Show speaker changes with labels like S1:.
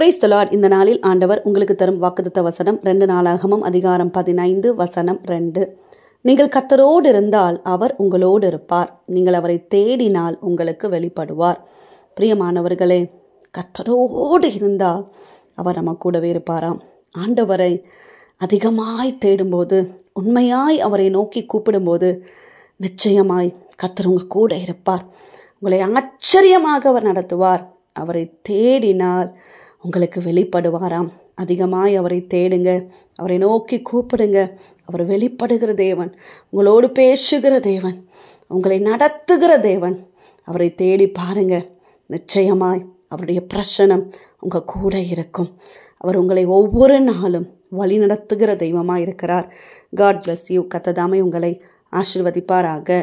S1: price இந்த நாளில் ஆண்டவர் உங்களுக்கு தரும் வாக்குத்த வசனம் ரெண்டு நாளாகமும் அதிகாரம் பதினைந்து வசனம் ரெண்டு நீங்கள் கத்தரோடு இருந்தால் அவர் உங்களோடு இருப்பார் நீங்கள் அவரை தேடினால் உங்களுக்கு வெளிப்படுவார் பிரியமானவர்களே கத்தரோடு இருந்தால் அவர் நம்ம கூடவே இருப்பாராம் ஆண்டவரை அதிகமாய் தேடும்போது உண்மையாய் அவரை நோக்கி கூப்பிடும்போது நிச்சயமாய் கத்தர் உங்கள் கூட இருப்பார் உங்களை ஆச்சரியமாக அவர் நடத்துவார் அவரை தேடினால் உங்களுக்கு வெளிப்படுவாராம் அதிகமாய் அவரை தேடுங்க அவரை நோக்கி கூப்பிடுங்க அவர் வெளிப்படுகிற தேவன் உங்களோடு பேசுகிற தேவன் உங்களை நடத்துகிற தேவன் அவரை தேடி பாருங்க நிச்சயமாய் அவருடைய பிரசனம் உங்கள் கூட இருக்கும் அவர் உங்களை ஒவ்வொரு நாளும் வழி நடத்துகிற தெய்வமாக இருக்கிறார் காட் பிளஸ் யூ கத்ததாமை உங்களை ஆசிர்வதிப்பாராக